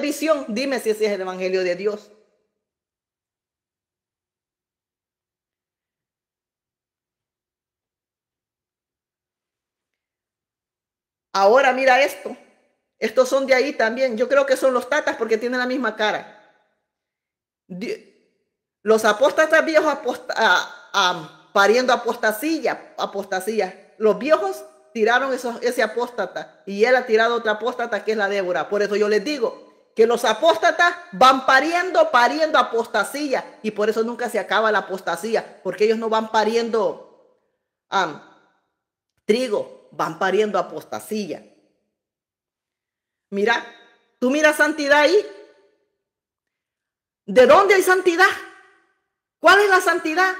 visión, dime si ese es el Evangelio de Dios. Ahora mira esto. Estos son de ahí también. Yo creo que son los tatas porque tienen la misma cara. Los apóstatas viejos pariendo apostasía, apostasía. Los viejos tiraron esos, ese apóstata y él ha tirado otra apóstata que es la Débora. Por eso yo les digo, que los apóstatas van pariendo, pariendo apostasía. Y por eso nunca se acaba la apostasía, porque ellos no van pariendo trigo, van pariendo apostasía. Mira, tú miras santidad ahí. ¿De dónde hay santidad? ¿Cuál es la santidad?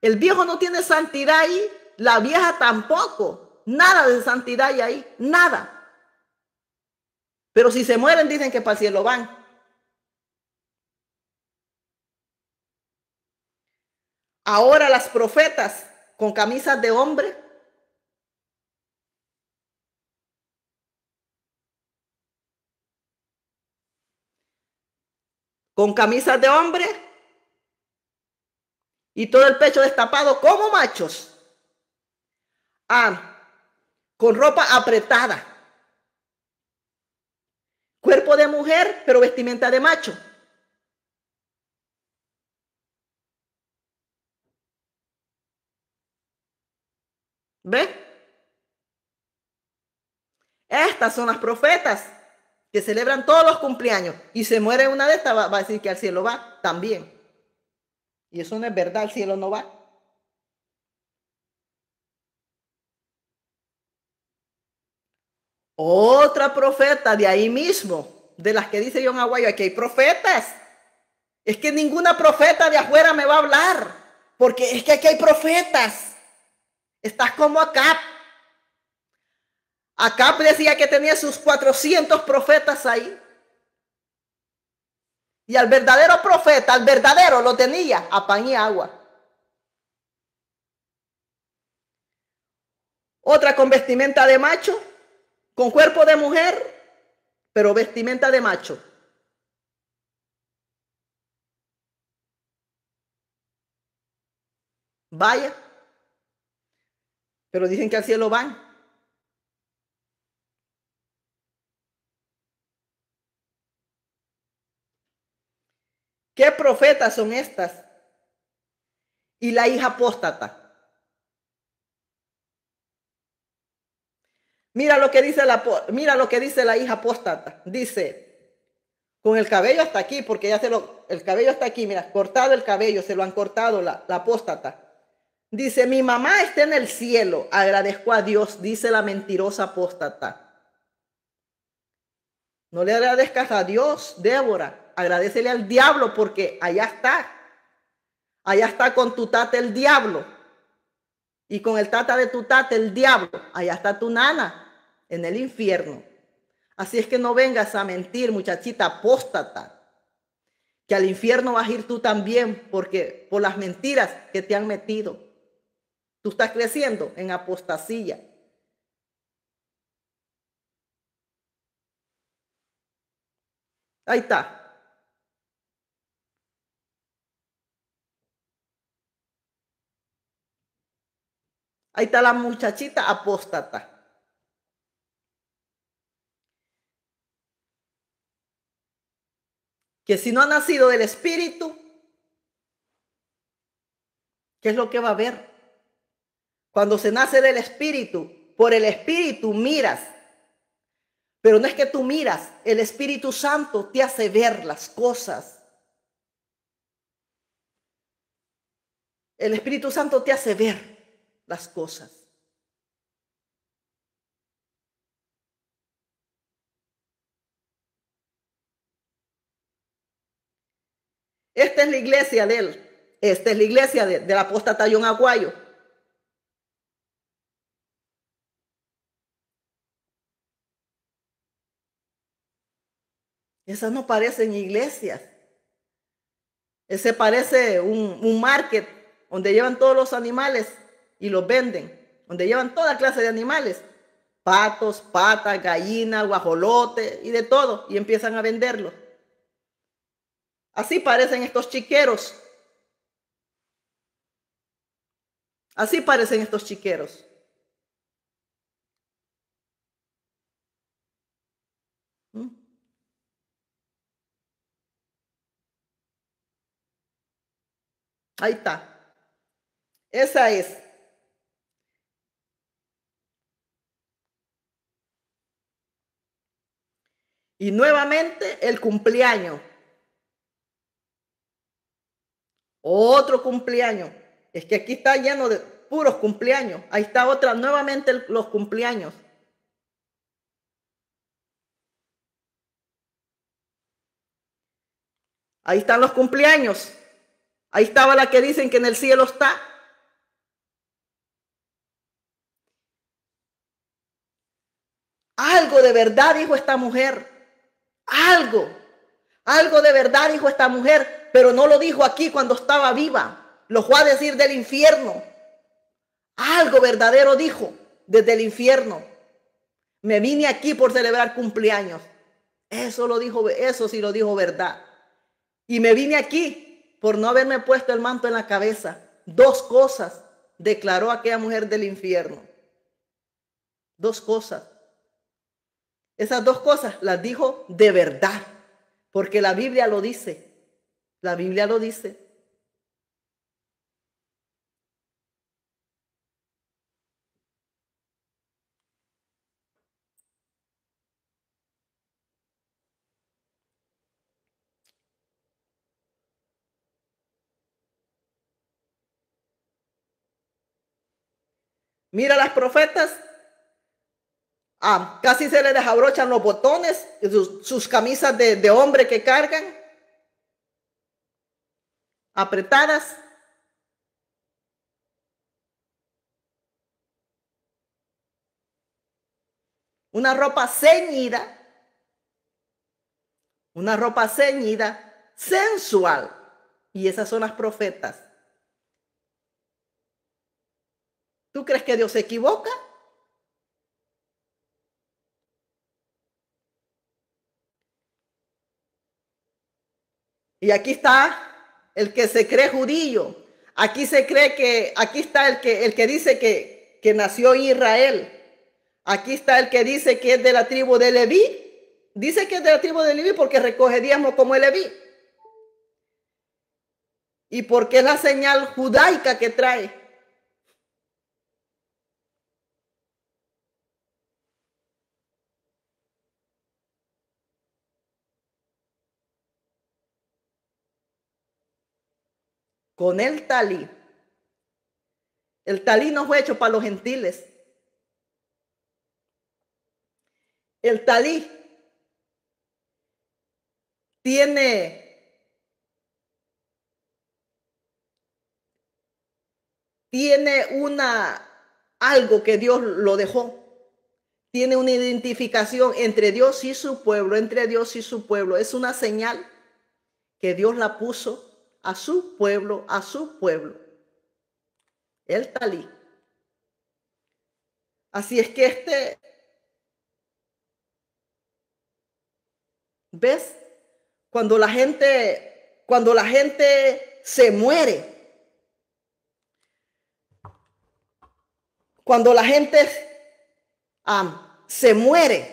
El viejo no tiene santidad ahí, la vieja tampoco. Nada de santidad hay ahí, nada. Pero si se mueren, dicen que para el cielo van. Ahora las profetas con camisas de hombre. Con camisas de hombre. Y todo el pecho destapado como machos. Ah, con ropa apretada. Cuerpo de mujer, pero vestimenta de macho. ¿Ve? Estas son las profetas que celebran todos los cumpleaños y se muere una de estas, va, va a decir que al cielo va también. Y eso no es verdad, al cielo no va. Otra profeta de ahí mismo, de las que dice John Aguayo, aquí hay profetas. Es que ninguna profeta de afuera me va a hablar, porque es que aquí hay profetas. Estás como acá. Acá decía que tenía sus 400 profetas ahí. Y al verdadero profeta, al verdadero, lo tenía a pan y agua. Otra con vestimenta de macho, con cuerpo de mujer, pero vestimenta de macho. Vaya, pero dicen que al cielo van. ¿Qué profetas son estas? Y la hija apóstata. Mira lo que dice la, mira lo que dice la hija apóstata. Dice, con el cabello hasta aquí, porque ya se lo, el cabello está aquí, mira, cortado el cabello, se lo han cortado la, la apóstata. Dice, mi mamá está en el cielo, agradezco a Dios, dice la mentirosa apóstata. No le agradezcas a Dios, Débora, agradecele al diablo porque allá está. Allá está con tu tata el diablo. Y con el tata de tu tata el diablo. Allá está tu nana en el infierno. Así es que no vengas a mentir, muchachita apóstata, que al infierno vas a ir tú también porque por las mentiras que te han metido. Tú estás creciendo en apostasía. Ahí está. Ahí está la muchachita apóstata. que si no ha nacido del Espíritu, ¿qué es lo que va a haber? Cuando se nace del Espíritu, por el Espíritu miras. Pero no es que tú miras, el Espíritu Santo te hace ver las cosas. El Espíritu Santo te hace ver las cosas. Esta es la iglesia de él. Esta es la iglesia de, la posta Tallón Aguayo. Esas no parecen iglesias. Ese parece un, un, market donde llevan todos los animales y los venden, donde llevan toda clase de animales, patos, patas, gallinas, guajolote y de todo, y empiezan a venderlos. Así parecen estos chiqueros. Así parecen estos chiqueros. ¿Mm? Ahí está. Esa es. Y nuevamente el cumpleaños. Otro cumpleaños. Es que aquí está lleno de puros cumpleaños. Ahí está otra, nuevamente los cumpleaños. Ahí están los cumpleaños. Ahí estaba la que dicen que en el cielo está. Algo de verdad dijo esta mujer. Algo. Algo de verdad dijo esta mujer pero no lo dijo aquí cuando estaba viva. Lo fue a decir del infierno. Algo verdadero dijo desde el infierno. Me vine aquí por celebrar cumpleaños. Eso lo dijo, eso sí lo dijo verdad. Y me vine aquí por no haberme puesto el manto en la cabeza. Dos cosas declaró aquella mujer del infierno. Dos cosas. Esas dos cosas las dijo de verdad, porque la Biblia lo dice. La Biblia lo dice. Mira las profetas. Ah, casi se les desabrochan los botones, sus, camisas de hombre que cargan apretadas. Una ropa ceñida, una ropa ceñida, sensual. Y esas son las profetas. ¿Tú crees que Dios se equivoca? Y aquí está el que se cree judío. Aquí se cree que, aquí está el que, el que dice que, que nació Israel. Aquí está el que dice que es de la tribu de Leví. Dice que es de la tribu de Leví porque recoge diezmo como el Leví. Y porque es la señal judaica que trae con el talí. El talí no fue hecho para los gentiles. El talí tiene tiene una algo que Dios lo dejó. Tiene una identificación entre Dios y su pueblo, entre Dios y su pueblo. Es una señal que Dios la puso a su pueblo, a su pueblo. El talí. Así es que este, ¿ves? Cuando la gente, cuando la gente se muere, cuando la gente se muere,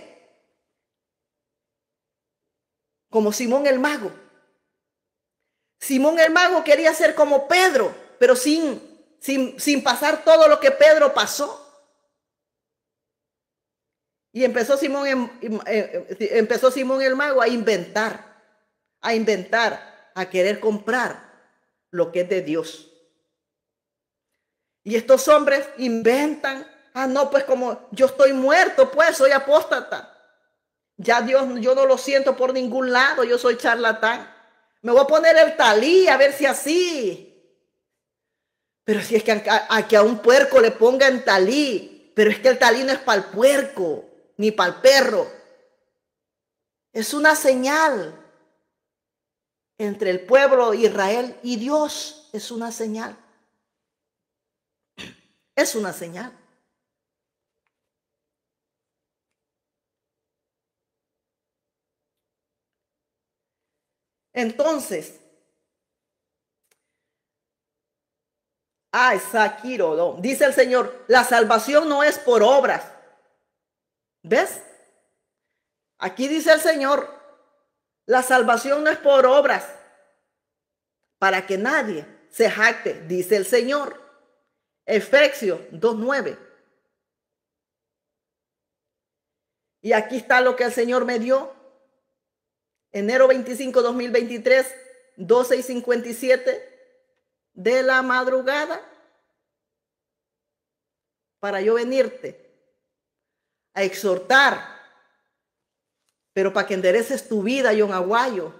como Simón el Mago, Simón el mago quería ser como Pedro, pero sin, sin, sin pasar todo lo que Pedro pasó. Y empezó Simón, eh, eh, empezó Simón el mago a inventar, a inventar, a querer comprar lo que es de Dios. Y estos hombres inventan, ah, no, pues como yo estoy muerto, pues soy apóstata. Ya Dios, yo no lo siento por ningún lado, yo soy charlatán. Me voy a poner el talí a ver si así. Pero si es que a, que a un puerco le pongan talí, pero es que el talí no es para el puerco ni para el perro. Es una señal entre el pueblo de Israel y Dios. Es una señal. Es una señal. Entonces, ay, Sakiro, dice el Señor, la salvación no es por obras. ¿Ves? Aquí dice el Señor, la salvación no es por obras, para que nadie se jacte, dice el Señor. Efesios 2.9. Y aquí está lo que el Señor me dio enero 25, 2023, 12 y 57 de la madrugada, para yo venirte a exhortar, pero para que endereces tu vida, John Aguayo.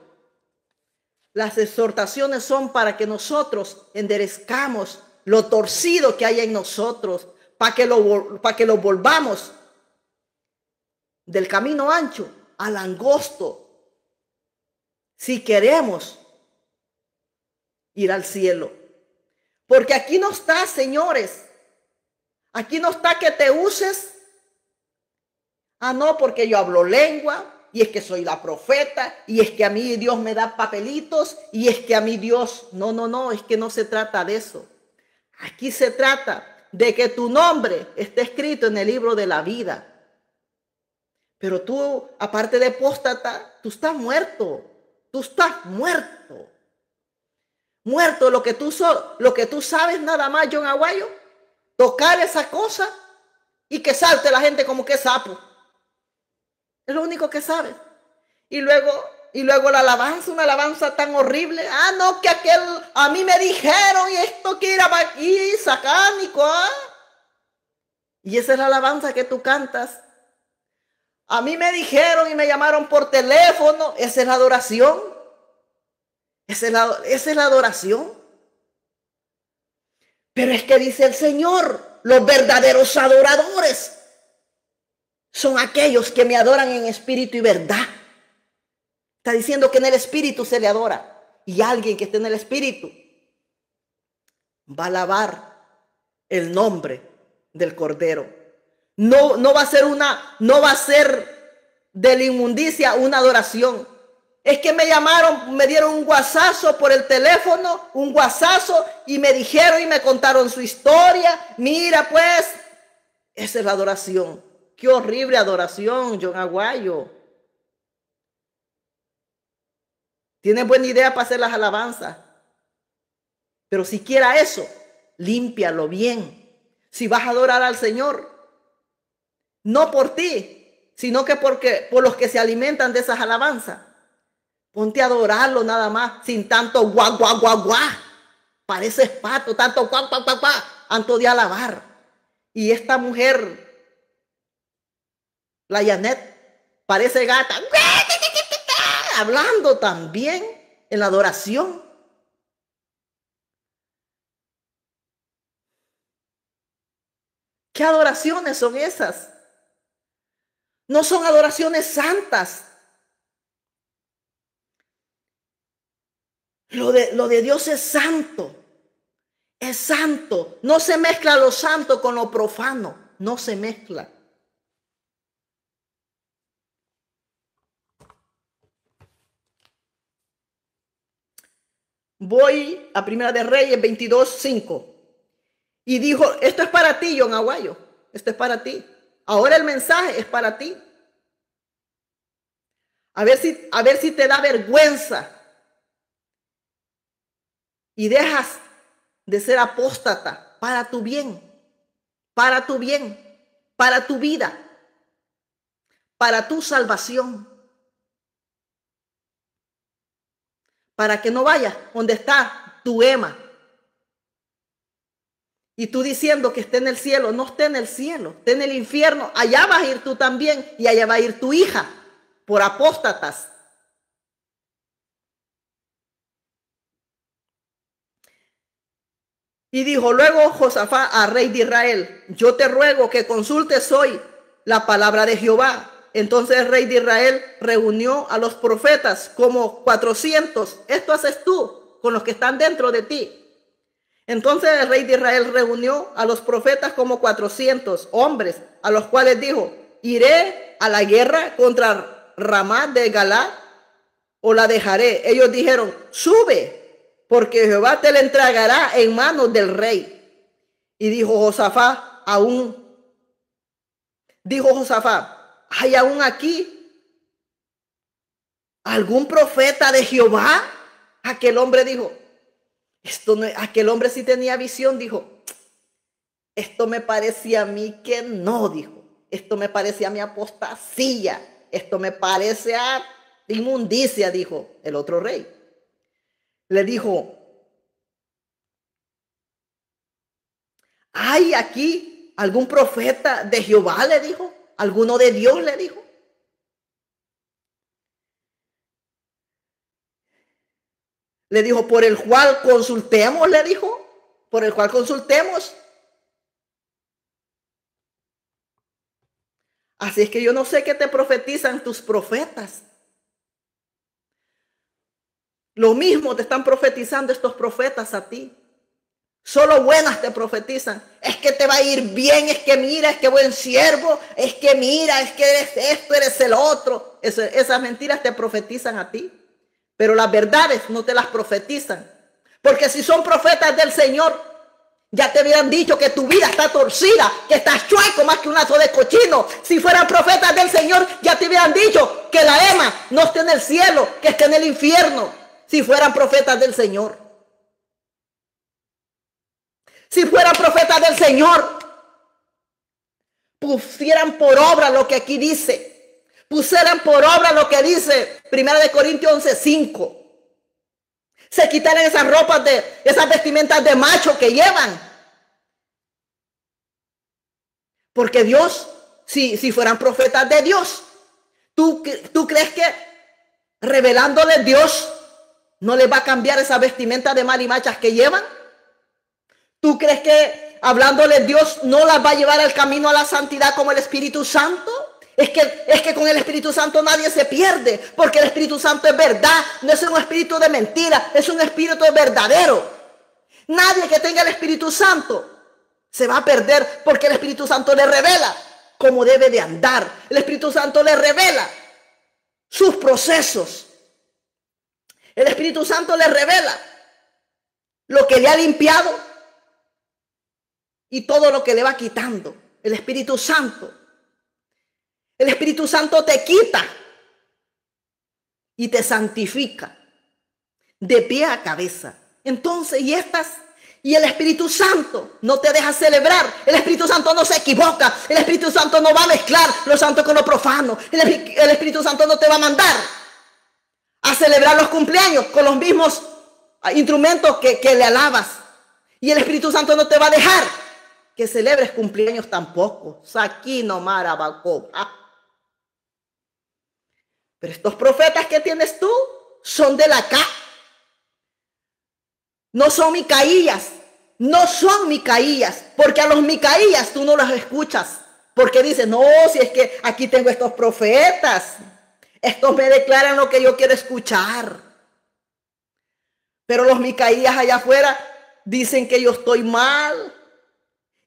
Las exhortaciones son para que nosotros enderezcamos lo torcido que hay en nosotros, para que lo, para que lo volvamos del camino ancho al angosto si queremos ir al cielo. Porque aquí no está, señores. Aquí no está que te uses. Ah, no, porque yo hablo lengua y es que soy la profeta y es que a mí Dios me da papelitos y es que a mí Dios, no, no, no, es que no se trata de eso. Aquí se trata de que tu nombre esté escrito en el libro de la vida. Pero tú, aparte de póstata, tú estás muerto. Tú estás muerto. Muerto lo que tú, lo que tú sabes nada más, John Aguayo. Tocar esa cosa y que salte la gente como que sapo. Es lo único que sabes. Y luego, y luego la alabanza, una alabanza tan horrible. Ah, no, que aquel, a mí me dijeron y esto que era y sacánico. Ah. Y esa es la alabanza que tú cantas a mí me dijeron y me llamaron por teléfono. Esa es la adoración. Esa es la, adoración. Pero es que dice el Señor, los verdaderos adoradores son aquellos que me adoran en espíritu y verdad. Está diciendo que en el espíritu se le adora. Y alguien que esté en el espíritu va a alabar el nombre del Cordero no, no va a ser una, no va a ser de la inmundicia una adoración. Es que me llamaron, me dieron un guasazo por el teléfono, un guasazo, y me dijeron y me contaron su historia. Mira, pues, esa es la adoración. Qué horrible adoración, John Aguayo. Tienes buena idea para hacer las alabanzas. Pero siquiera eso, límpialo bien. Si vas a adorar al Señor, no por ti, sino que porque, por los que se alimentan de esas alabanzas. Ponte a adorarlo nada más, sin tanto guau, guau, guau, guau. parece espato, tanto guau, guau, guau, guau, de alabar. Y esta mujer, la Janet, parece gata, hablando también en la adoración. ¿Qué adoraciones son esas? No son adoraciones santas. Lo de, lo de Dios es santo. Es santo. No se mezcla lo santo con lo profano. No se mezcla. Voy a Primera de Reyes 22, 5. Y dijo, esto es para ti, John Aguayo. Esto es para ti. Ahora el mensaje es para ti. A ver si, a ver si te da vergüenza y dejas de ser apóstata para tu bien, para tu bien, para tu vida, para tu salvación. Para que no vayas donde está tu Ema, y tú diciendo que esté en el cielo, no esté en el cielo, esté en el infierno. Allá vas a ir tú también y allá va a ir tu hija por apóstatas. Y dijo luego Josafá al rey de Israel, yo te ruego que consultes hoy la palabra de Jehová. Entonces el rey de Israel reunió a los profetas como 400. Esto haces tú con los que están dentro de ti entonces el rey de Israel reunió a los profetas como 400 hombres, a los cuales dijo, iré a la guerra contra Ramá de Galá o la dejaré. Ellos dijeron, sube, porque Jehová te la entregará en manos del rey. Y dijo Josafá, aún, dijo Josafá, ¿hay aún aquí algún profeta de Jehová? Aquel hombre dijo, esto no, aquel hombre sí tenía visión, dijo, esto me parecía a mí que no, dijo, esto me parecía a mi apostasía, esto me parece a inmundicia, dijo el otro rey. Le dijo, ¿hay aquí algún profeta de Jehová? Le dijo, ¿alguno de Dios? Le dijo. Le dijo, por el cual consultemos, le dijo, por el cual consultemos. Así es que yo no sé qué te profetizan tus profetas. Lo mismo te están profetizando estos profetas a ti. Solo buenas te profetizan. Es que te va a ir bien, es que mira, es que buen siervo, es que mira, es que eres esto, eres el otro. esas mentiras te profetizan a ti pero las verdades no te las profetizan. Porque si son profetas del Señor, ya te hubieran dicho que tu vida está torcida, que estás chueco más que un lazo de cochino. Si fueran profetas del Señor, ya te hubieran dicho que la Ema no está en el cielo, que está en el infierno. Si fueran profetas del Señor. Si fueran profetas del Señor, pusieran por obra lo que aquí dice pusieran por obra lo que dice de Corintios 11, Se quitaran esas ropas de, esas vestimentas de macho que llevan. Porque Dios, si, si fueran profetas de Dios, ¿tú, tú crees que revelándole Dios no les va a cambiar esa vestimenta de y machas que llevan? ¿Tú crees que hablándole Dios no las va a llevar al camino a la santidad como el Espíritu Santo? Es que, es que con el Espíritu Santo nadie se pierde, porque el Espíritu Santo es verdad, no es un espíritu de mentira, es un espíritu verdadero. Nadie que tenga el Espíritu Santo se va a perder porque el Espíritu Santo le revela cómo debe de andar. El Espíritu Santo le revela sus procesos. El Espíritu Santo le revela lo que le ha limpiado y todo lo que le va quitando. El Espíritu Santo el Espíritu Santo te quita y te santifica de pie a cabeza. Entonces, y estas y el Espíritu Santo no te deja celebrar. El Espíritu Santo no se equivoca. El Espíritu Santo no va a mezclar lo santo con lo profano. El, Espíritu Santo no te va a mandar a celebrar los cumpleaños con los mismos ah, instrumentos que, le alabas. Y el Espíritu Santo no te va a dejar que celebres cumpleaños tampoco. Saquino marabacoa. Pero estos profetas que tienes tú son de la K. No son Micaías. No son Micaías. Porque a los Micaías tú no los escuchas. Porque dicen, no, si es que aquí tengo estos profetas. Estos me declaran lo que yo quiero escuchar. Pero los Micaías allá afuera dicen que yo estoy mal.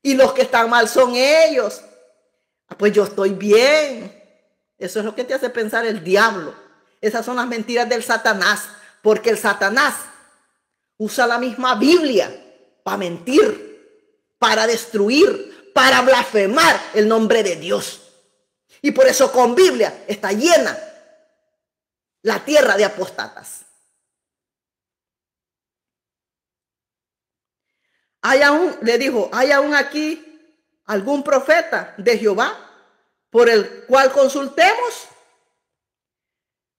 Y los que están mal son ellos. Ah, pues yo estoy bien. Eso es lo que te hace pensar el diablo. Esas son las mentiras del Satanás, porque el Satanás usa la misma Biblia para mentir, para destruir, para blasfemar el nombre de Dios. Y por eso con Biblia está llena la tierra de apostatas. Hay aún, le dijo, hay aún aquí algún profeta de Jehová por el cual consultemos?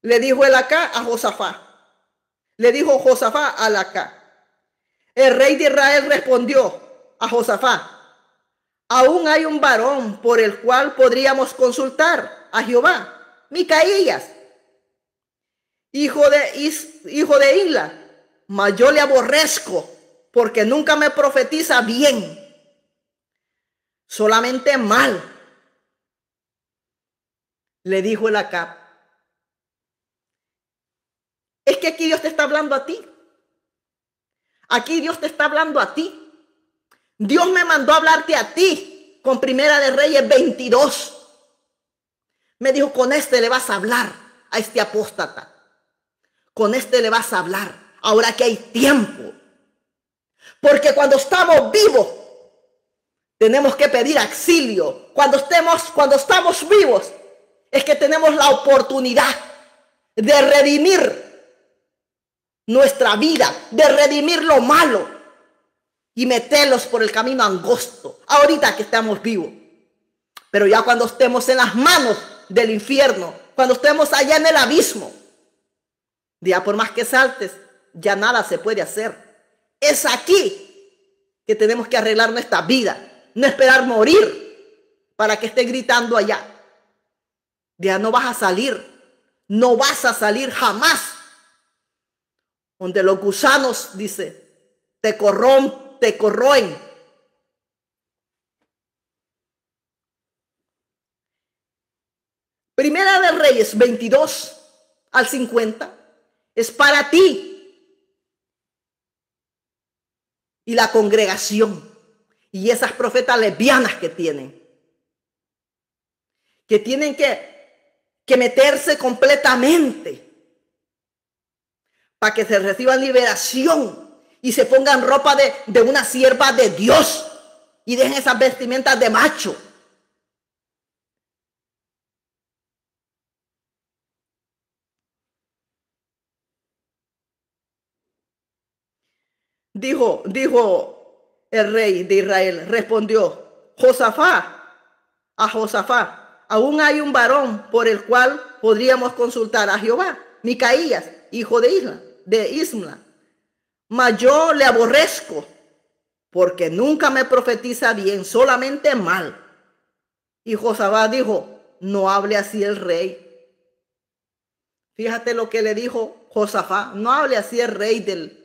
Le dijo el acá a Josafá. Le dijo Josafá al acá. El rey de Israel respondió a Josafá, aún hay un varón por el cual podríamos consultar a Jehová, Micaías, hijo de, Is, hijo de Isla, mas yo le aborrezco porque nunca me profetiza bien, solamente mal le dijo el acá: Es que aquí Dios te está hablando a ti. Aquí Dios te está hablando a ti. Dios me mandó a hablarte a ti con Primera de Reyes 22. Me dijo, con este le vas a hablar a este apóstata. Con este le vas a hablar. Ahora que hay tiempo. Porque cuando estamos vivos, tenemos que pedir auxilio. Cuando estemos, cuando estamos vivos, es que tenemos la oportunidad de redimir nuestra vida, de redimir lo malo y meterlos por el camino angosto, ahorita que estamos vivos. Pero ya cuando estemos en las manos del infierno, cuando estemos allá en el abismo, ya por más que saltes, ya nada se puede hacer. Es aquí que tenemos que arreglar nuestra vida, no esperar morir para que esté gritando allá. Ya no vas a salir. No vas a salir jamás. Donde los gusanos, dice, te corromp. te corroen. Primera de Reyes 22 al 50 es para ti y la congregación y esas profetas lesbianas que tienen, que tienen que que meterse completamente para que se reciban liberación y se pongan ropa de, de una sierva de Dios y dejen esas vestimentas de macho. Dijo, dijo el rey de Israel, respondió Josafá a Josafá, aún hay un varón por el cual podríamos consultar a Jehová, Micaías, hijo de Isla, de Isla. Mas yo le aborrezco, porque nunca me profetiza bien, solamente mal. Y Josabá dijo, no hable así el rey. Fíjate lo que le dijo Josafá, no hable así el rey del,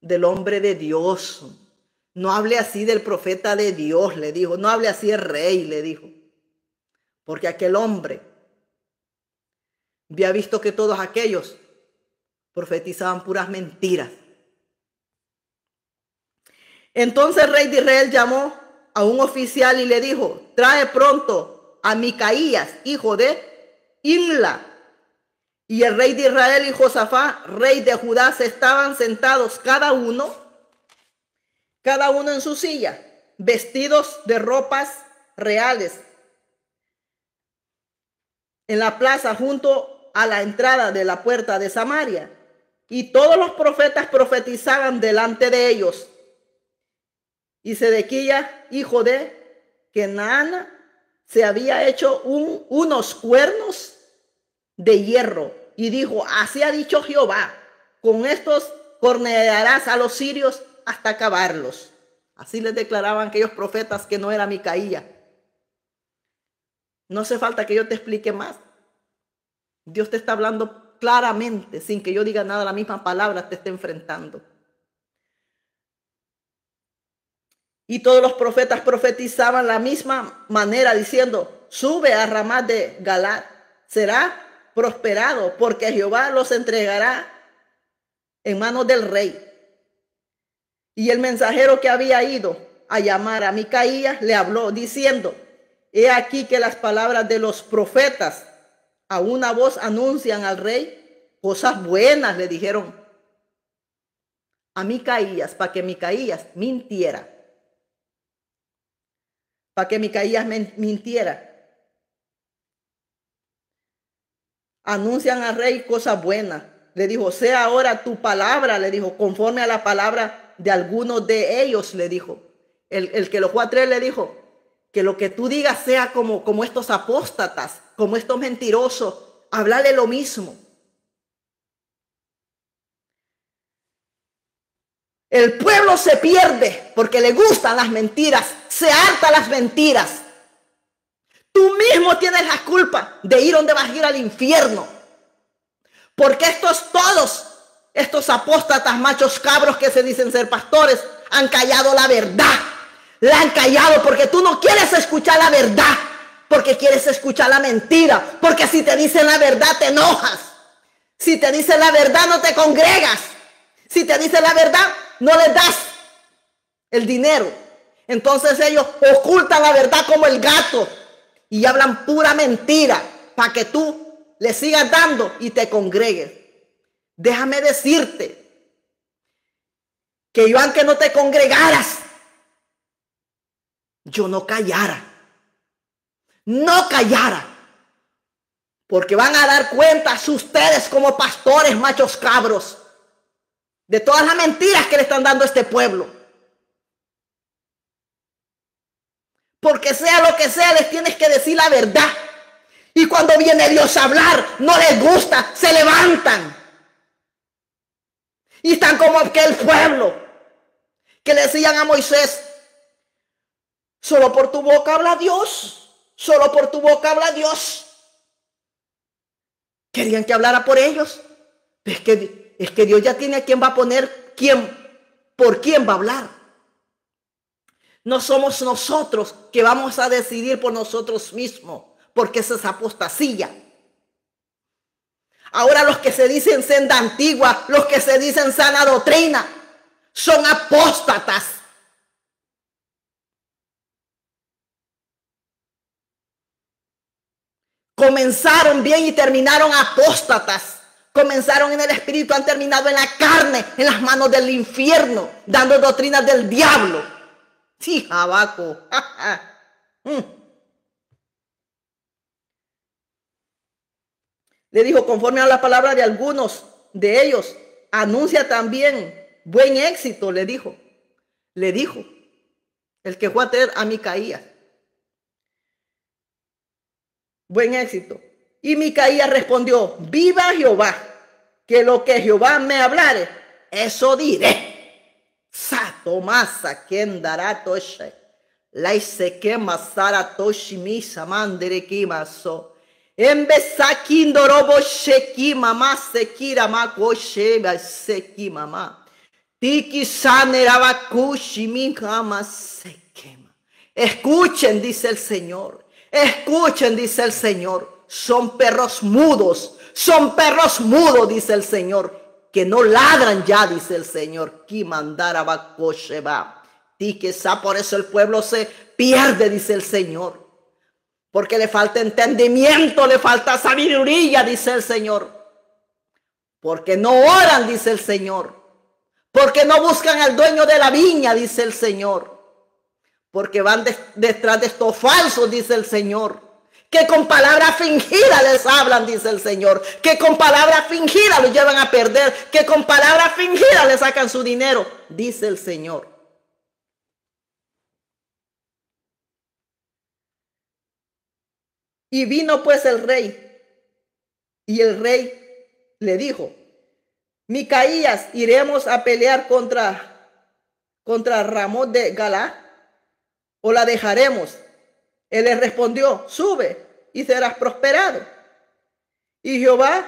del hombre de Dios. No hable así del profeta de Dios, le dijo. No hable así el rey, le dijo porque aquel hombre había visto que todos aquellos profetizaban puras mentiras. Entonces el rey de Israel llamó a un oficial y le dijo, trae pronto a Micaías, hijo de Inla. Y el rey de Israel y Josafá, rey de Judá, se estaban sentados cada uno, cada uno en su silla, vestidos de ropas reales en la plaza junto a la entrada de la puerta de Samaria. Y todos los profetas profetizaban delante de ellos. Y Sedequía, hijo de Kenana, se había hecho unos cuernos de hierro y dijo, así ha dicho Jehová, con estos cornearás a los sirios hasta acabarlos. Así les declaraban aquellos profetas que no era Micaía. No hace falta que yo te explique más. Dios te está hablando claramente, sin que yo diga nada, la misma palabra te está enfrentando. Y todos los profetas profetizaban la misma manera, diciendo, sube a ramas de Galat, será prosperado, porque Jehová los entregará en manos del rey. Y el mensajero que había ido a llamar a Micaías le habló, diciendo, He aquí que las palabras de los profetas a una voz anuncian al rey cosas buenas, le dijeron a Micaías, para que Micaías mintiera. Para que Micaías mintiera. Anuncian al rey cosas buenas. Le dijo, sea ahora tu palabra, le dijo, conforme a la palabra de algunos de ellos, le dijo. El, que lo fue a le dijo, que lo que tú digas sea como, como estos apóstatas, como estos mentirosos, hablarle lo mismo. El pueblo se pierde porque le gustan las mentiras, se harta las mentiras. Tú mismo tienes la culpa de ir donde vas a ir al infierno. Porque estos todos, estos apóstatas, machos cabros que se dicen ser pastores, han callado la verdad. La han callado porque tú no quieres escuchar la verdad, porque quieres escuchar la mentira, porque si te dicen la verdad te enojas, si te dicen la verdad no te congregas, si te dicen la verdad no le das el dinero. Entonces ellos ocultan la verdad como el gato y hablan pura mentira para que tú le sigas dando y te congregues. Déjame decirte que yo aunque no te congregaras, yo no callara. No callara. Porque van a dar cuentas ustedes como pastores, machos cabros, de todas las mentiras que le están dando a este pueblo. Porque sea lo que sea, les tienes que decir la verdad. Y cuando viene Dios a hablar, no les gusta, se levantan. Y están como aquel pueblo que le decían a Moisés, Solo por tu boca habla Dios. Solo por tu boca habla Dios. Querían que hablara por ellos. Es que, Dios ya tiene a quién va a poner, quién, por quién va a hablar. No somos nosotros que vamos a decidir por nosotros mismos, porque esa es apostasía. Ahora los que se dicen senda antigua, los que se dicen sana doctrina, son apóstatas. Comenzaron bien y terminaron apóstatas. Comenzaron en el espíritu, han terminado en la carne, en las manos del infierno, dando doctrinas del diablo. Sí, abaco. Mm. Le dijo, conforme a la palabra de algunos de ellos, anuncia también buen éxito, le dijo. Le dijo el que fue a tener a Micaías buen éxito. Y Micaías respondió, viva Jehová, que lo que Jehová me hablare, eso diré. Sato quien dará toshe. La quema sara toshi misa mandere kimaso. Embesa kindorobo sheki mama sekira mako sheba seki mama. Tiki sanera kushi mi kama quema. Escuchen, dice el Señor. Escuchen, dice el Señor, son perros mudos, son perros mudos, dice el Señor, que no ladran ya, dice el Señor. Y quizá por eso el pueblo se pierde, dice el Señor. Porque le falta entendimiento, le falta sabiduría, dice el Señor. Porque no oran, dice el Señor. Porque no buscan al dueño de la viña, dice el Señor porque van detrás de esto falsos, dice el Señor. Que con palabras fingidas les hablan, dice el Señor. Que con palabras fingidas los llevan a perder. Que con palabra fingidas les sacan su dinero, dice el Señor. Y vino pues el rey. Y el rey le dijo, Micaías, iremos a pelear contra, contra Ramón de Gala o la dejaremos? Él le respondió, sube y serás prosperado. Y Jehová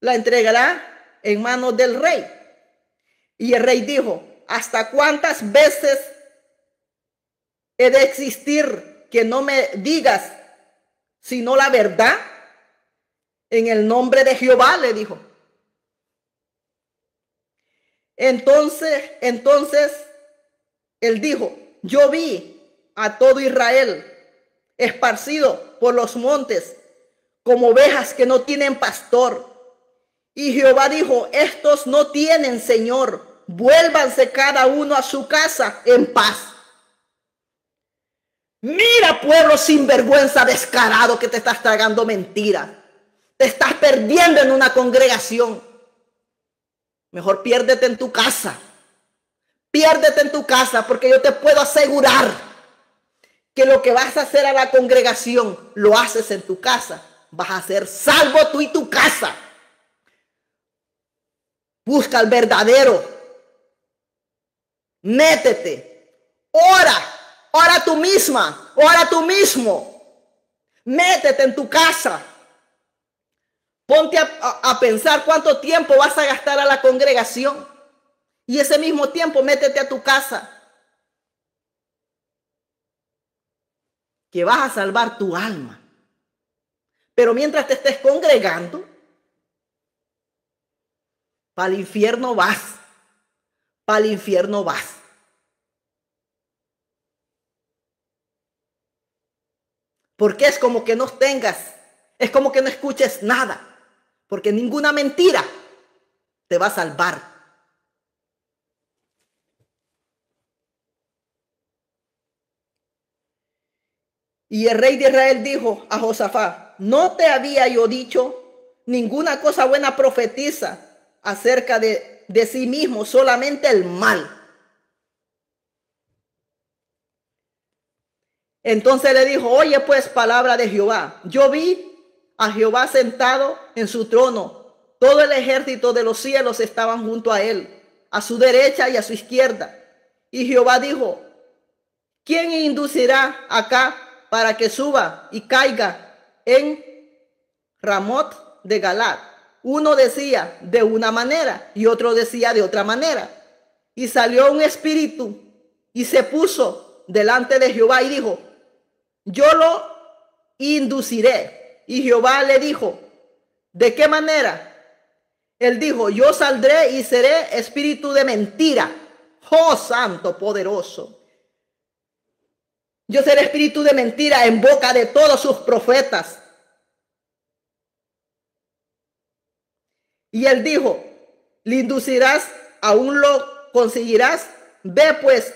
la entregará en manos del rey. Y el rey dijo, ¿hasta cuántas veces he de existir que no me digas sino la verdad? En el nombre de Jehová le dijo. Entonces, entonces, él dijo, yo vi a todo Israel esparcido por los montes como ovejas que no tienen pastor. Y Jehová dijo, estos no tienen Señor, vuélvanse cada uno a su casa en paz. Mira, pueblo sin vergüenza descarado que te estás tragando mentira Te estás perdiendo en una congregación. Mejor piérdete en tu casa. Piérdete en tu casa porque yo te puedo asegurar que lo que vas a hacer a la congregación lo haces en tu casa. Vas a ser salvo tú y tu casa. Busca al verdadero. Métete. Ora. Ora tú misma. Ora tú mismo. Métete en tu casa. Ponte a, a pensar cuánto tiempo vas a gastar a la congregación. Y ese mismo tiempo métete a tu casa. Que vas a salvar tu alma. Pero mientras te estés congregando, para el infierno vas. Para el infierno vas. Porque es como que no tengas, es como que no escuches nada. Porque ninguna mentira te va a salvar Y el rey de Israel dijo a Josafá: no te había yo dicho ninguna cosa buena profetiza acerca de, de sí mismo, solamente el mal. Entonces le dijo, oye pues palabra de Jehová, yo vi a Jehová sentado en su trono, todo el ejército de los cielos estaban junto a él, a su derecha y a su izquierda. Y Jehová dijo, ¿quién inducirá acá para que suba y caiga en Ramot de Galat. Uno decía de una manera y otro decía de otra manera. Y salió un espíritu y se puso delante de Jehová y dijo, yo lo induciré. Y Jehová le dijo, ¿de qué manera? Él dijo, yo saldré y seré espíritu de mentira. Oh, santo poderoso. Yo seré espíritu de mentira en boca de todos sus profetas. Y él dijo, le inducirás, aún lo conseguirás, ve pues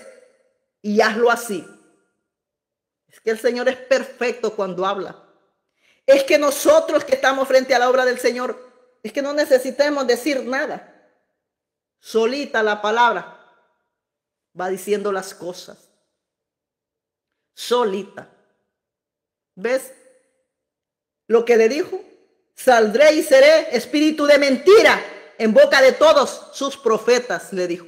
y hazlo así. Es que el Señor es perfecto cuando habla. Es que nosotros que estamos frente a la obra del Señor, es que no necesitemos decir nada. Solita la palabra va diciendo las cosas solita. ¿Ves? Lo que le dijo, saldré y seré espíritu de mentira en boca de todos sus profetas, le dijo.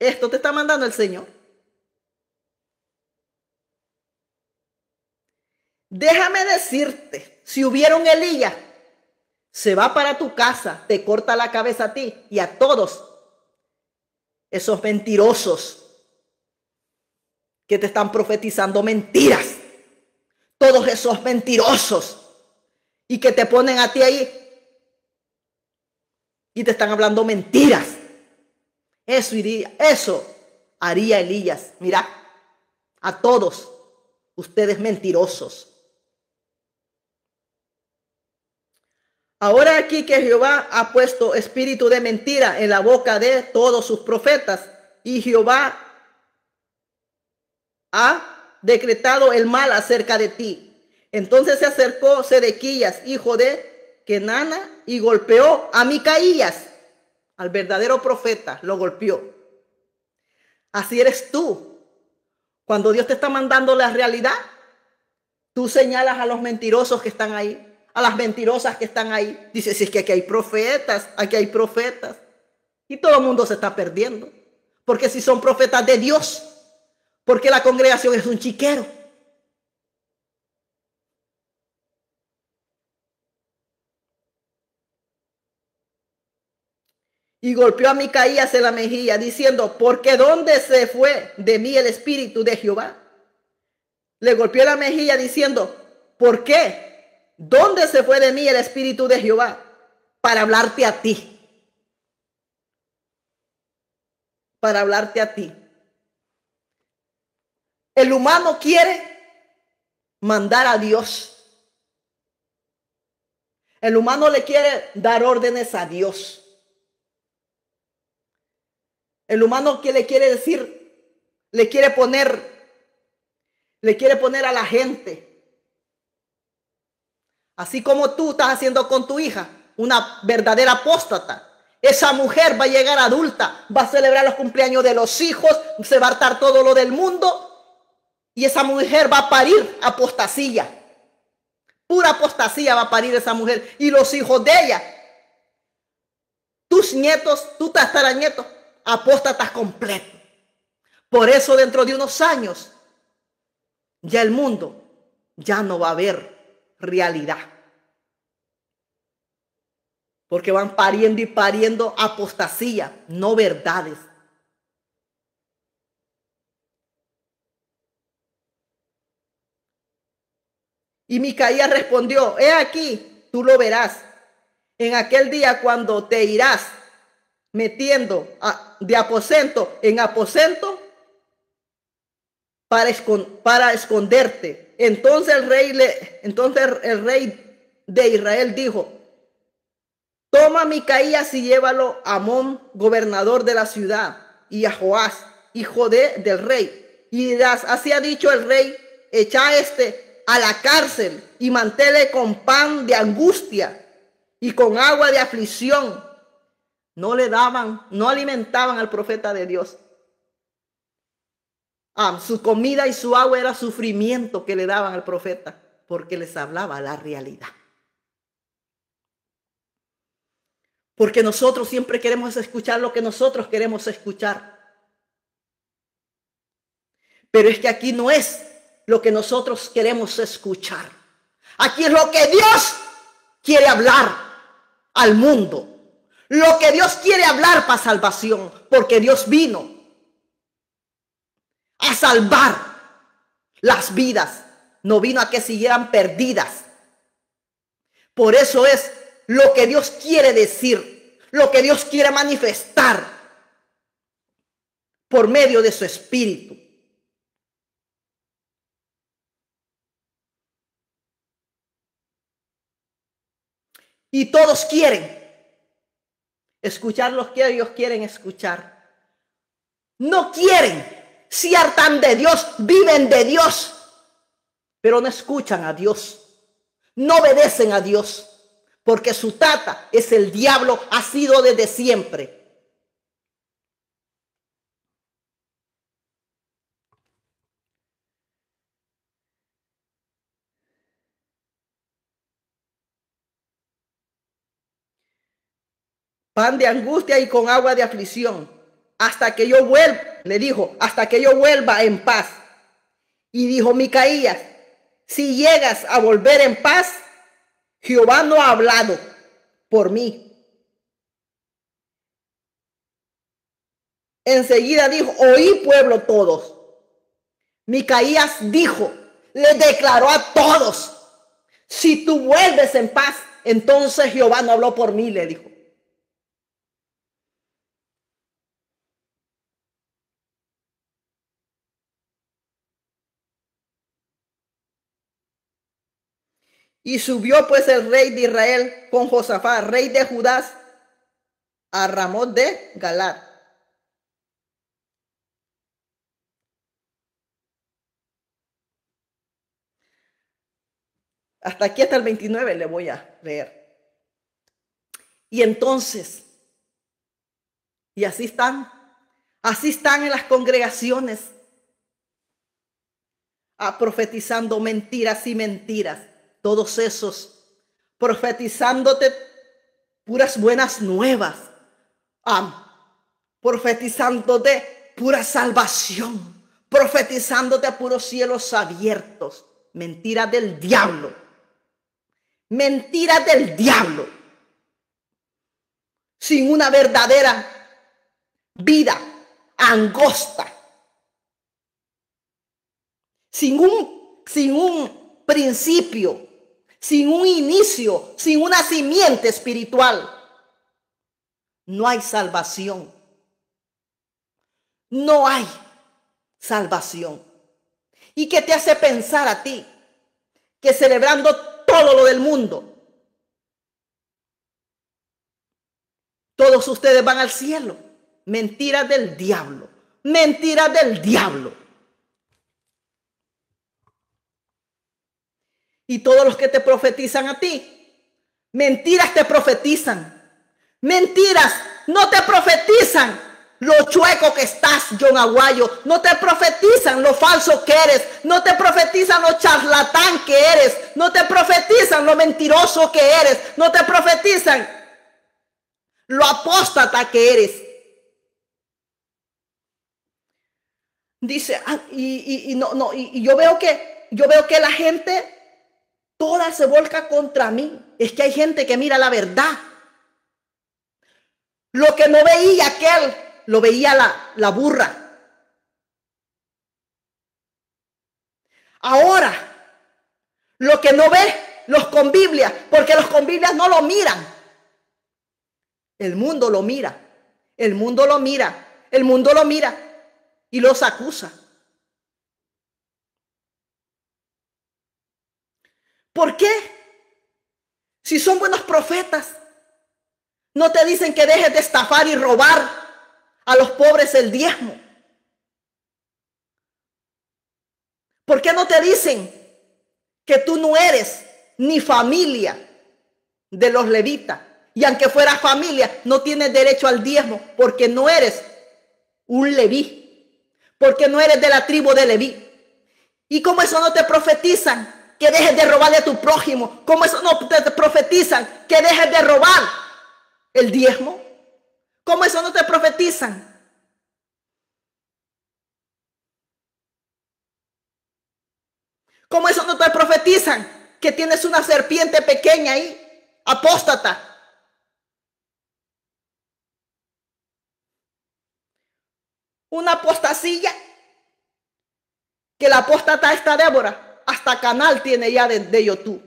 Esto te está mandando el Señor. Déjame decirte, si hubiera un Elías, se va para tu casa, te corta la cabeza a ti y a todos esos mentirosos que te están profetizando mentiras, todos esos mentirosos y que te ponen a ti ahí y te están hablando mentiras. Eso iría, eso haría Elías. Mira a todos ustedes mentirosos. Ahora aquí que Jehová ha puesto espíritu de mentira en la boca de todos sus profetas y Jehová ha decretado el mal acerca de ti. Entonces se acercó Sedequías, hijo de Kenana, y golpeó a Micaías, al verdadero profeta, lo golpeó. Así eres tú. Cuando Dios te está mandando la realidad, tú señalas a los mentirosos que están ahí a las mentirosas que están ahí. Dice, si es que aquí hay profetas, aquí hay profetas. Y todo el mundo se está perdiendo. Porque si son profetas de Dios, porque la congregación es un chiquero. Y golpeó a Micaías en la mejilla, diciendo, porque dónde se fue de mí el espíritu de Jehová? Le golpeó la mejilla diciendo, ¿por qué ¿dónde se fue de mí el Espíritu de Jehová para hablarte a ti? Para hablarte a ti. El humano quiere mandar a Dios. El humano le quiere dar órdenes a Dios. El humano que le quiere decir, le quiere poner, le quiere poner a la gente Así como tú estás haciendo con tu hija, una verdadera apóstata. Esa mujer va a llegar adulta, va a celebrar los cumpleaños de los hijos, se va a hartar todo lo del mundo y esa mujer va a parir apostasía. Pura apostasía va a parir esa mujer y los hijos de ella. Tus nietos, tú te estarás nietos, apóstatas completo. Por eso dentro de unos años ya el mundo ya no va a haber realidad. Porque van pariendo y pariendo apostasía, no verdades. Y Micaías respondió, he aquí, tú lo verás. En aquel día cuando te irás metiendo de aposento en aposento para, para esconderte. Entonces el rey le, entonces el rey de Israel dijo, toma a Micaías y llévalo a Amón, gobernador de la ciudad, y a Joás, hijo del rey. Y así ha dicho el rey, echa este a la cárcel y mantele con pan de angustia y con agua de aflicción. No le daban, no alimentaban al profeta de Dios. Ah, su comida y su agua era sufrimiento que le daban al profeta, porque les hablaba la realidad. Porque nosotros siempre queremos escuchar lo que nosotros queremos escuchar. Pero es que aquí no es lo que nosotros queremos escuchar. Aquí es lo que Dios quiere hablar al mundo. Lo que Dios quiere hablar para salvación. Porque Dios vino a salvar las vidas. No vino a que siguieran perdidas. Por eso es lo que Dios quiere decir, lo que Dios quiere manifestar por medio de su espíritu. Y todos quieren escuchar lo que ellos quieren escuchar. No quieren ciertan de Dios, viven de Dios, pero no escuchan a Dios, no obedecen a Dios, porque su tata es el diablo, ha sido desde siempre. pan de angustia y con agua de aflicción hasta que yo vuelva, le dijo, hasta que yo vuelva en paz. Y dijo Micaías, si llegas a volver en paz, Jehová no ha hablado por mí. Enseguida dijo, oí pueblo todos. Micaías dijo, le declaró a todos, si tú vuelves en paz, entonces Jehová no habló por mí, le dijo. Y subió pues el rey de Israel con Josafá, rey de Judá, a Ramón de Galar. Hasta aquí, hasta el 29 le voy a leer. Y entonces, y así están, así están en las congregaciones, a ah, profetizando mentiras y mentiras todos esos, profetizándote puras buenas nuevas, profetizándote pura salvación, profetizándote a puros cielos abiertos, mentira del diablo, mentira del diablo, sin una verdadera vida angosta, sin un, sin un principio sin un inicio, sin una simiente espiritual, no hay salvación. No hay salvación. ¿Y qué te hace pensar a ti que celebrando todo lo del mundo, todos ustedes van al cielo? Mentiras del diablo, Mentira del diablo. y todos los que te profetizan a ti. Mentiras te profetizan. Mentiras no te profetizan lo chueco que estás, John Aguayo. No te profetizan lo falso que eres. No te profetizan lo charlatán que eres. No te profetizan lo mentiroso que eres. No te profetizan lo apóstata que eres. Dice, ah, y, no, no, y yo veo que yo veo que la gente toda se volca contra mí. Es que hay gente que mira la verdad. Lo que no veía aquel, lo veía la, la burra. Ahora, lo que no ve, los con biblia, porque los biblia no lo miran. El mundo lo mira. El mundo lo mira. El mundo lo mira y los acusa. ¿Por qué? Si son buenos profetas, no te dicen que dejes de estafar y robar a los pobres el diezmo. ¿Por qué no te dicen que tú no eres ni familia de los levitas? Y aunque fueras familia, no tienes derecho al diezmo porque no eres un leví, porque no eres de la tribu de Leví. ¿Y cómo eso no te profetizan? que dejes de robarle a tu prójimo. ¿Cómo eso no te profetizan? Que dejes de robar el diezmo. ¿Cómo eso no te profetizan? ¿Cómo eso no te profetizan? Que tienes una serpiente pequeña ahí, apóstata. Una apostasilla. Que la apóstata está Débora hasta canal tiene ya de, YouTube.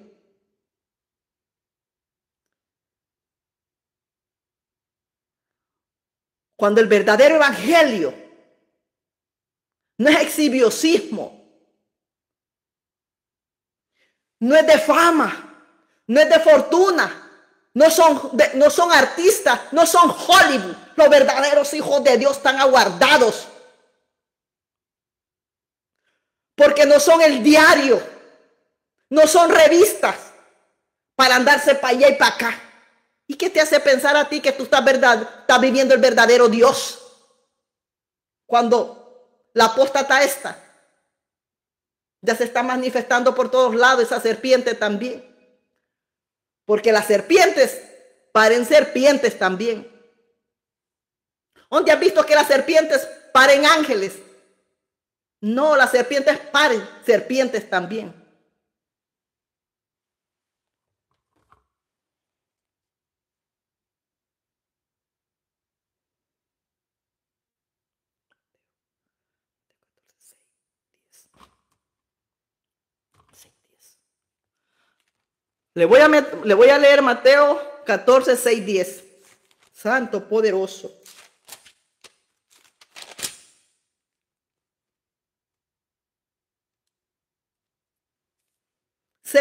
Cuando el verdadero evangelio no es exhibiosismo, no es de fama, no es de fortuna, no son, no son artistas, no son Hollywood. Los verdaderos hijos de Dios están aguardados porque no son el diario, no son revistas para andarse para allá y para acá. ¿Y qué te hace pensar a ti que tú estás, verdad, estás viviendo el verdadero Dios? Cuando la apóstata está, ya se está manifestando por todos lados, esa serpiente también. Porque las serpientes paren serpientes también. ¿Dónde has visto que las serpientes paren ángeles? No, las serpientes paren, serpientes también. Le voy, a, le voy a, leer Mateo 14, 6, 10. Santo poderoso.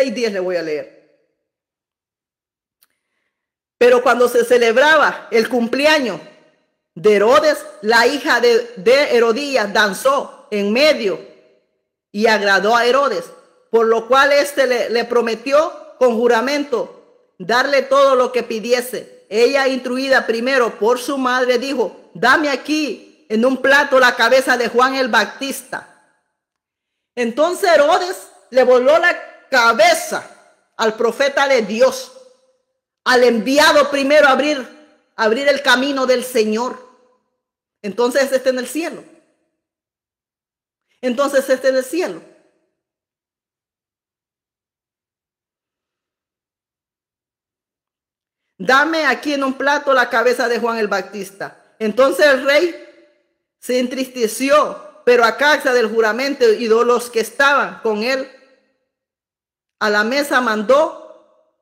y días le voy a leer. Pero cuando se celebraba el cumpleaños de Herodes, la hija de, Herodías danzó en medio y agradó a Herodes, por lo cual éste le, prometió con juramento darle todo lo que pidiese. Ella, instruida primero por su madre, dijo, dame aquí en un plato la cabeza de Juan el Bautista. Entonces Herodes le voló la cabeza al profeta de Dios, al enviado primero a abrir, abrir el camino del Señor. Entonces está en el cielo. Entonces este en el cielo. Dame aquí en un plato la cabeza de Juan el Bautista. Entonces el rey se entristeció, pero a causa del juramento y de los que estaban con él, a la mesa mandó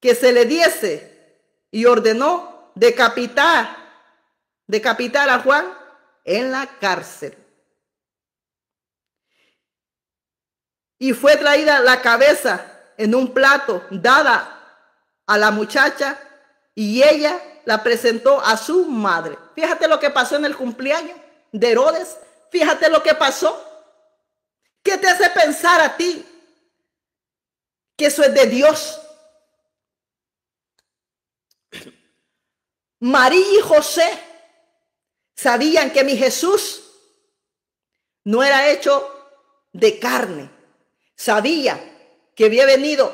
que se le diese y ordenó decapitar, decapitar a Juan en la cárcel. Y fue traída la cabeza en un plato dada a la muchacha y ella la presentó a su madre. Fíjate lo que pasó en el cumpleaños de Herodes. Fíjate lo que pasó. ¿Qué te hace pensar a ti que eso es de Dios. María y José sabían que mi Jesús no era hecho de carne. Sabía que había venido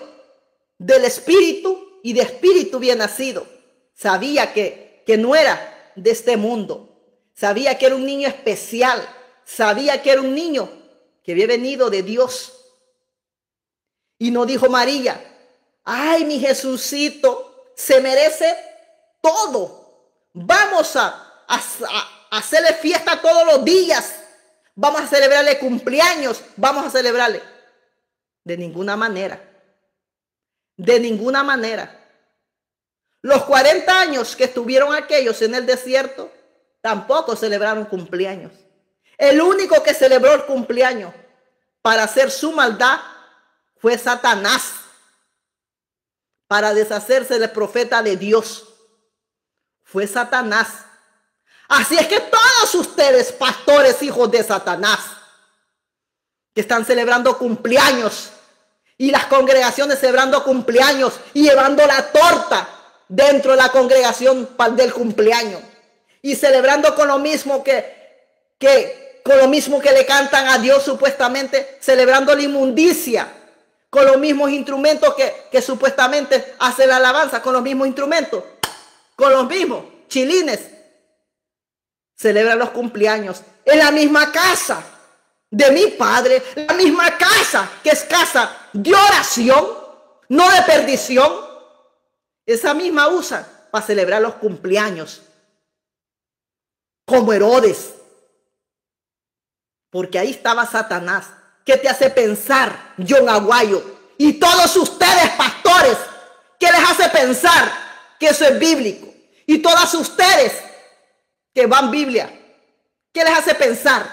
del Espíritu y de Espíritu bien nacido. Sabía que, que no era de este mundo. Sabía que era un niño especial. Sabía que era un niño que había venido de Dios. Y no dijo María, ay, mi Jesucito, se merece todo. Vamos a, hacerle fiesta todos los días. Vamos a celebrarle cumpleaños. Vamos a celebrarle. De ninguna manera. De ninguna manera. Los 40 años que estuvieron aquellos en el desierto tampoco celebraron cumpleaños. El único que celebró el cumpleaños para hacer su maldad fue Satanás para deshacerse del profeta de Dios. Fue Satanás. Así es que todos ustedes, pastores hijos de Satanás, que están celebrando cumpleaños y las congregaciones celebrando cumpleaños y llevando la torta dentro de la congregación del cumpleaños y celebrando con lo mismo que, que con lo mismo que le cantan a Dios supuestamente, celebrando la inmundicia con los mismos instrumentos que, que supuestamente hace la alabanza, con los mismos instrumentos, con los mismos chilines. Celebra los cumpleaños en la misma casa de mi padre, la misma casa que es casa de oración, no de perdición. Esa misma usa para celebrar los cumpleaños, como Herodes, porque ahí estaba Satanás Qué te hace pensar, John Aguayo, y todos ustedes, pastores, que les hace pensar que eso es bíblico, y todas ustedes que van Biblia, que les hace pensar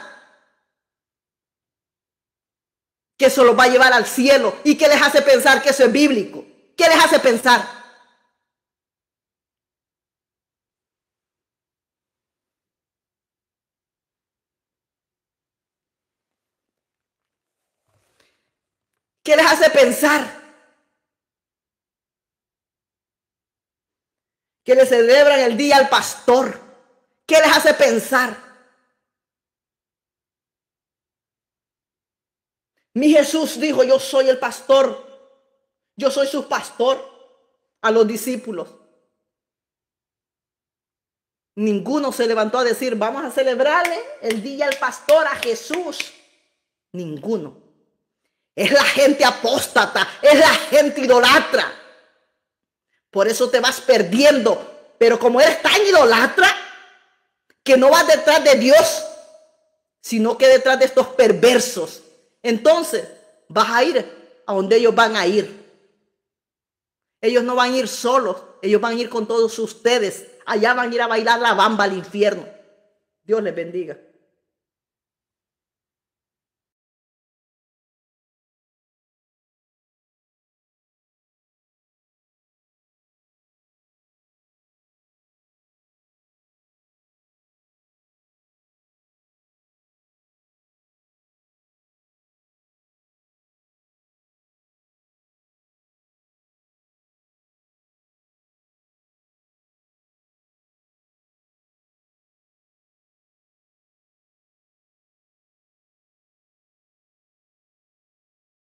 que eso los va a llevar al cielo y que les hace pensar que eso es bíblico, que les hace pensar. les hace pensar? Que le celebran el día al pastor. que les hace pensar? Mi Jesús dijo, yo soy el pastor. Yo soy su pastor a los discípulos. Ninguno se levantó a decir, vamos a celebrarle el día al pastor a Jesús. Ninguno es la gente apóstata, es la gente idolatra. Por eso te vas perdiendo. Pero como eres tan idolatra, que no vas detrás de Dios, sino que detrás de estos perversos. Entonces vas a ir a donde ellos van a ir. Ellos no van a ir solos, ellos van a ir con todos ustedes. Allá van a ir a bailar la bamba al infierno. Dios les bendiga.